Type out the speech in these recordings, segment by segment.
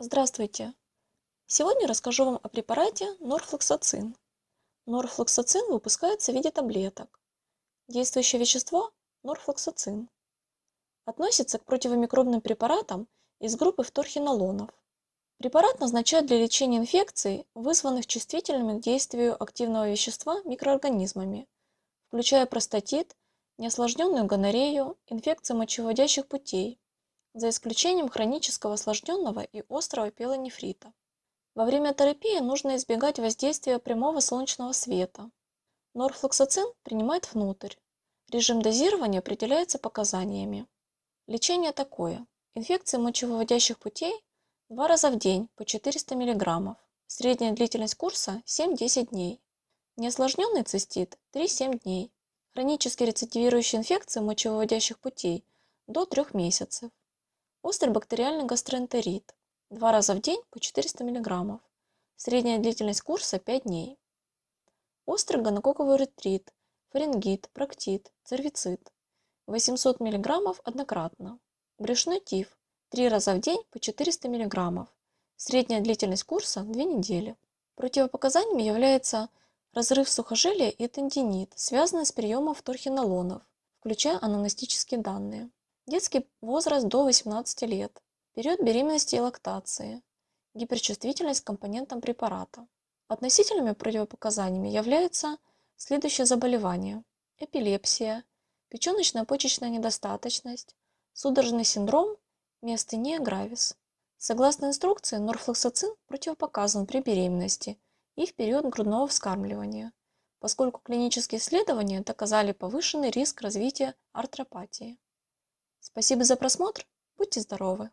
Здравствуйте! Сегодня расскажу вам о препарате норфлоксацин. Норфлоксацин выпускается в виде таблеток. Действующее вещество – норфлоксацин. Относится к противомикробным препаратам из группы вторхинолонов. Препарат назначают для лечения инфекций, вызванных чувствительными к действию активного вещества микроорганизмами, включая простатит, неосложненную гонорею, инфекции мочеводящих путей, за исключением хронического осложненного и острого пелонефрита. Во время терапии нужно избегать воздействия прямого солнечного света. Норфлоксацин принимает внутрь. Режим дозирования определяется показаниями. Лечение такое. Инфекции мочевыводящих путей 2 раза в день по 400 мг. Средняя длительность курса 7-10 дней. Неосложненный цистит 3-7 дней. Хронически рецидивирующие инфекции мочевыводящих путей до 3 месяцев. Острый бактериальный гастроэнтерит. Два раза в день по 400 мг. Средняя длительность курса 5 дней. Острый гонококковый ретрит, фарингит, проктит, цервицит. 800 мг однократно. Брюшной тиф. Три раза в день по 400 мг. Средняя длительность курса 2 недели. Противопоказаниями является разрыв сухожилия и тендинит, связанный с приемом вторхинолонов, включая анонастические данные детский возраст до 18 лет, период беременности и лактации, гиперчувствительность к компонентам препарата. Относительными противопоказаниями являются следующие заболевания – эпилепсия, печеночно-почечная недостаточность, судорожный синдром, миостения гравис. Согласно инструкции, норфлоксацин противопоказан при беременности и в период грудного вскармливания, поскольку клинические исследования доказали повышенный риск развития артропатии. Спасибо за просмотр, будьте здоровы!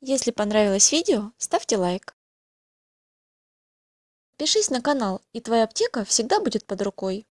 Если понравилось видео, ставьте лайк. Пишись на канал, и твоя аптека всегда будет под рукой.